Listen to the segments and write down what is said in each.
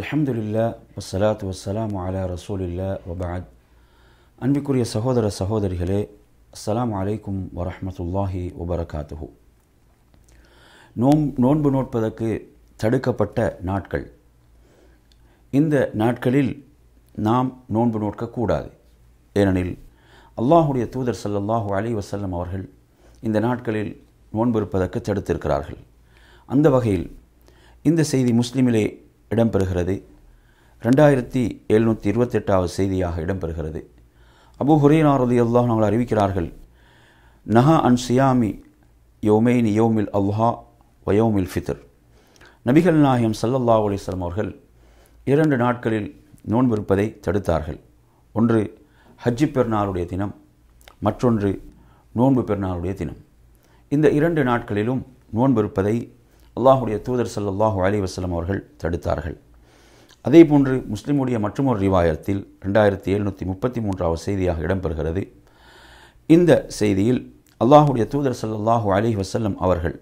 அல்ஹம்துலில்லா வசலாத் வசலாம் அலா ரசூலில்லா வபாத் அன்பிற்குரிய சகோதர சகோதரிகளே அஸ்லாம் அலைக்கும் வரமத்துல்லாஹி வபரகாத்துஹு நோம் நோன்பு நோட்பதற்கு தடுக்கப்பட்ட நாட்கள் இந்த நாட்களில் நாம் நோன்பு நோட்கக்கூடாது ஏனெனில் அல்லாஹுடைய தூதர் சல்லாஹு அலி வசல்லம் அவர்கள் இந்த நாட்களில் நோன்பு இருப்பதற்கு தடுத்திருக்கிறார்கள் அந்த வகையில் இந்த செய்தி முஸ்லீமிலே இடம்பெறுகிறது ரெண்டாயிரத்தி எழுநூற்றி இருபத்தெட்டாவது செய்தியாக இடம்பெறுகிறது அபு ஹுரேனாரதி அல்லாஹ் நாங்கள் அறிவிக்கிறார்கள் நஹா அன் சியாமி யோமேனி யோமில் அல்ஹா வயோமில் ஃபித்ர் நபிகள் நாயம் சல்லல்லா அலிஸ்லாம் அவர்கள் இரண்டு நாட்களில் நோன்பிருப்பதை தடுத்தார்கள் ஒன்று ஹஜ்ஜி பெருநாளுடைய தினம் மற்றொன்று நோன்பு பெருநாளுடைய தினம் இந்த இரண்டு நாட்களிலும் நோன்பிருப்பதை அல்லாஹுடைய தூதர் சல்லாஹு அலி வசலம் அவர்கள் தடுத்தார்கள் அதே போன்று முஸ்லீமுடைய மற்றொரு ரிவாயத்தில் ரெண்டாயிரத்தி எழுநூற்றி முப்பத்தி மூன்றாவது செய்தியாக இடம்பெறுகிறது இந்த செய்தியில் அல்லாஹுடைய தூதர் சல்லாஹு அலி வசல்லம் அவர்கள்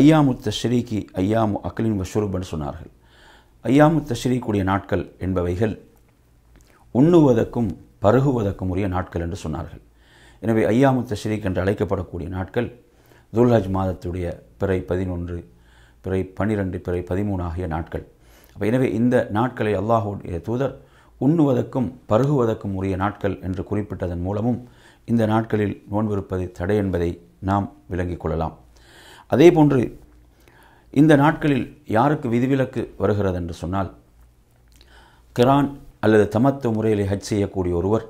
ஐயாமு தஷ்ரீக்கி ஐயாமு அக்லின் என்று சொன்னார்கள் ஐயாமு தஷ்ரீக்குடைய நாட்கள் என்பவைகள் உண்ணுவதற்கும் பருகுவதற்கும் உரிய நாட்கள் என்று சொன்னார்கள் எனவே ஐயாமு தஷ்ரீக் என்று அழைக்கப்படக்கூடிய நாட்கள் துல்ஹஜ் மாதத்துடைய பிறை பதினொன்று பிறை பன்னிரெண்டு பிறை பதிமூணு ஆகிய நாட்கள் அப்போ எனவே இந்த நாட்களை அல்லாஹுடைய தூதர் உண்ணுவதற்கும் பருகுவதற்கும் உரிய நாட்கள் என்று குறிப்பிட்டதன் மூலமும் இந்த நாட்களில் நோன்பிருப்பது தடை என்பதை நாம் விளங்கிக் கொள்ளலாம் அதே போன்று இந்த நாட்களில் யாருக்கு விதிவிலக்கு வருகிறது என்று சொன்னால் கிரான் அல்லது தமத்துவ முறையிலே ஹஜ் செய்யக்கூடிய ஒருவர்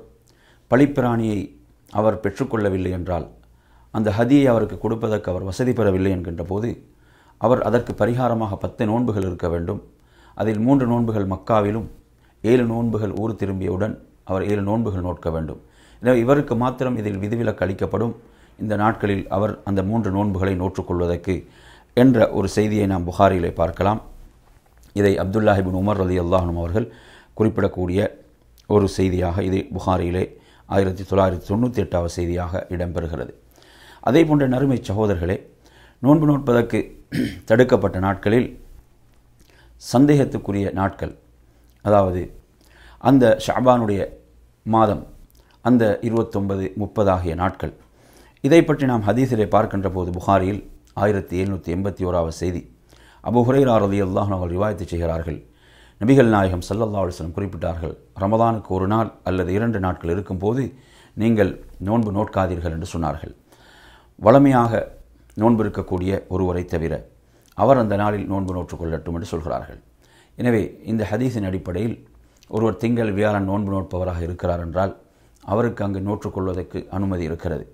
பழிப்பிராணியை அவர் பெற்றுக்கொள்ளவில்லை என்றால் அந்த ஹதியை அவருக்கு கொடுப்பதற்கு அவர் வசதி பெறவில்லை என்கின்ற போது அவர் அதற்கு பரிகாரமாக பத்து நோன்புகள் இருக்க வேண்டும் அதில் மூன்று நோன்புகள் மக்காவிலும் ஏழு நோன்புகள் ஊர் திரும்பியவுடன் அவர் ஏழு நோன்புகள் நோட்க வேண்டும் எனவே இவருக்கு மாத்திரம் இதில் விதிவிலக்கு அளிக்கப்படும் இந்த நாட்களில் அவர் அந்த மூன்று நோன்புகளை நோற்றுக்கொள்வதற்கு என்ற ஒரு செய்தியை நாம் புகாரிலே பார்க்கலாம் இதை அப்துல்லாஹிபின் உமர் அலி அல்லாஹனும் அவர்கள் குறிப்பிடக்கூடிய ஒரு செய்தியாக இது புகாரிலே ஆயிரத்தி தொள்ளாயிரத்தி தொண்ணூற்றி எட்டாவது செய்தியாக இடம்பெறுகிறது அதே போன்ற நறுமை சகோதரர்களே நோன்பு நோட்பதற்கு தடுக்கப்பட்ட நாட்களில் சந்தேகத்துக்குரிய நாட்கள் அதாவது அந்த ஷாபானுடைய மாதம் அந்த இருபத்தொன்பது முப்பது ஆகிய நாட்கள் இதை பற்றி நாம் ஹதீஸிலே பார்க்கின்ற போது புகாரியில் ஆயிரத்தி எழுநூற்றி எண்பத்தி ஓராவது செய்தி அபு அல்லாஹ் அவர்கள் விவாதித்து செய்கிறார்கள் நபிகள் நாயகம் சல்லல்லா அலுவலம் குறிப்பிட்டார்கள் ரமதானுக்கு ஒரு நாள் அல்லது இரண்டு நாட்கள் இருக்கும்போது நீங்கள் நோன்பு நோட்காதீர்கள் என்று சொன்னார்கள் வளமையாக நோன்பு இருக்கக்கூடிய ஒருவரை தவிர அவர் அந்த நாளில் நோன்பு நோற்றுக்கொள்ளட்டும் என்று சொல்கிறார்கள் எனவே இந்த ஹதீஸின் அடிப்படையில் ஒருவர் திங்கள் வியாழன் நோன்பு நோட்பவராக இருக்கிறார் என்றால் அவருக்கு அங்கு நோற்றுக்கொள்வதற்கு அனுமதி இருக்கிறது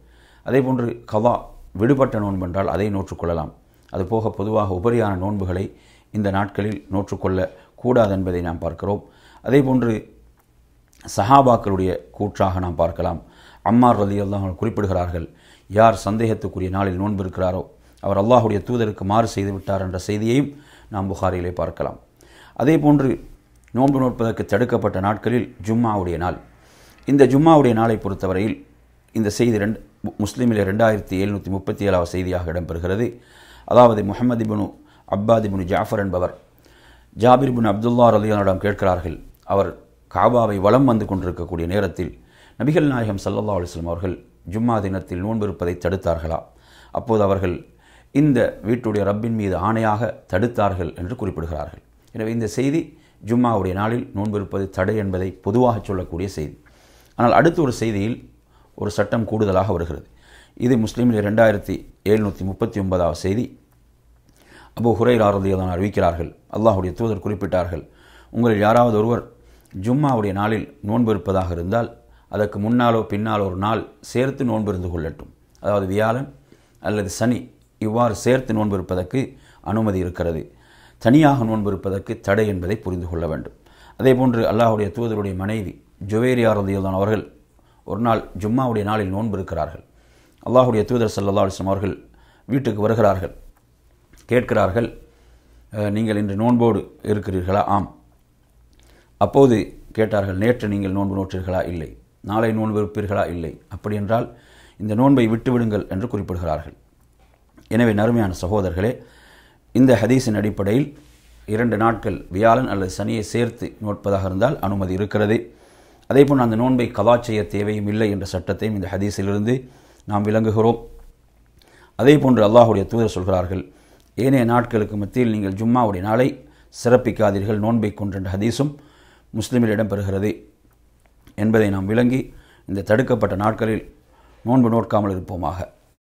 அதேபோன்று கவா விடுபட்ட நோன்பு என்றால் அதை நோற்றுக்கொள்ளலாம் அதுபோக பொதுவாக உபரியான நோன்புகளை இந்த நாட்களில் நோற்றுக்கொள்ள கூடாது என்பதை நாம் பார்க்கிறோம் அதேபோன்று சஹாபாக்களுடைய கூற்றாக நாம் பார்க்கலாம் அம்மார் ரதி அல்லாஹ் குறிப்பிடுகிறார்கள் யார் சந்தேகத்துக்குரிய நாளில் நோன்பு இருக்கிறாரோ அவர் அல்லாஹுடைய தூதருக்கு மாறு செய்து விட்டார் என்ற செய்தியையும் நாம் புகாரிலே பார்க்கலாம் அதே போன்று நோன்பு நோற்பதற்கு தடுக்கப்பட்ட நாட்களில் ஜும்மாவுடைய நாள் இந்த ஜும்மாவுடைய நாளை பொறுத்தவரையில் இந்த செய்தி ரெண்டு முஸ்லீமில் ரெண்டாயிரத்தி எழுநூற்றி முப்பத்தி ஏழாவது செய்தியாக இடம்பெறுகிறது அதாவது முகமது இபுனு அப்பாத் இபுனு ஜாஃபர் என்பவர் ஜாபிர் பின் அப்துல்லா ரலியானிடம் கேட்கிறார்கள் அவர் காபாவை வலம் வந்து கொண்டிருக்கக்கூடிய நேரத்தில் நபிகள் நாயகம் சல்லல்லா அலுவலம் அவர்கள் ஜும்மா தினத்தில் நோன்பு இருப்பதை தடுத்தார்களா அப்போது அவர்கள் இந்த வீட்டுடைய ரப்பின் மீது ஆணையாக தடுத்தார்கள் என்று குறிப்பிடுகிறார்கள் எனவே இந்த செய்தி ஜும்மாவுடைய நாளில் நோன்பு இருப்பது தடை என்பதை பொதுவாக சொல்லக்கூடிய செய்தி ஆனால் அடுத்த ஒரு செய்தியில் ஒரு சட்டம் கூடுதலாக வருகிறது இது முஸ்லீமில் ரெண்டாயிரத்தி எழுநூற்றி முப்பத்தி ஒன்பதாவது செய்தி அபு ஹுரை ஆரதியதான் அறிவிக்கிறார்கள் அல்லாஹுடைய தூதர் குறிப்பிட்டார்கள் உங்களில் யாராவது ஒருவர் ஜும்மாவுடைய நாளில் நோன்பு இருப்பதாக இருந்தால் அதற்கு முன்னாலோ பின்னாலோ ஒரு நாள் சேர்த்து நோன்பு இருந்து கொள்ளட்டும் அதாவது வியாழன் அல்லது சனி இவ்வாறு சேர்த்து நோன்பு இருப்பதற்கு அனுமதி இருக்கிறது தனியாக நோன்பு இருப்பதற்கு தடை என்பதை புரிந்து கொள்ள வேண்டும் அதே போன்று அல்லாஹுடைய தூதருடைய மனைவி ஜுவேரியார் ரதியுதான் அவர்கள் ஒரு நாள் ஜும்மாவுடைய நாளில் நோன்பு இருக்கிறார்கள் அல்லாஹுடைய தூதர் சல்லா அலிஸ்லாம் அவர்கள் வீட்டுக்கு வருகிறார்கள் கேட்கிறார்கள் நீங்கள் இன்று நோன்போடு இருக்கிறீர்களா ஆம் அப்போது கேட்டார்கள் நேற்று நீங்கள் நோன்பு நோற்றீர்களா இல்லை நாளை நோன்பு இருப்பீர்களா இல்லை அப்படி என்றால் இந்த நோன்பை விட்டுவிடுங்கள் என்று குறிப்பிடுகிறார்கள் எனவே நறுமையான சகோதரர்களே இந்த ஹதீஸின் அடிப்படையில் இரண்டு நாட்கள் வியாழன் அல்லது சனியை சேர்த்து நோட்பதாக இருந்தால் அனுமதி இருக்கிறது அதேபோல் அந்த நோன்பை கவா செய்ய தேவையும் இல்லை என்ற சட்டத்தையும் இந்த ஹதீஸிலிருந்து நாம் விளங்குகிறோம் அதே போன்று அல்லாஹுடைய தூதர் சொல்கிறார்கள் ஏனைய நாட்களுக்கு மத்தியில் நீங்கள் ஜும்மாவுடைய நாளை சிறப்பிக்காதீர்கள் நோன்பை கொன்ற ஹதீஸும் முஸ்லீமில் இடம்பெறுகிறது என்பதை நாம் விளங்கி இந்த தடுக்கப்பட்ட நாட்களில் நோன்பு நோட்காமல் இருப்போமாக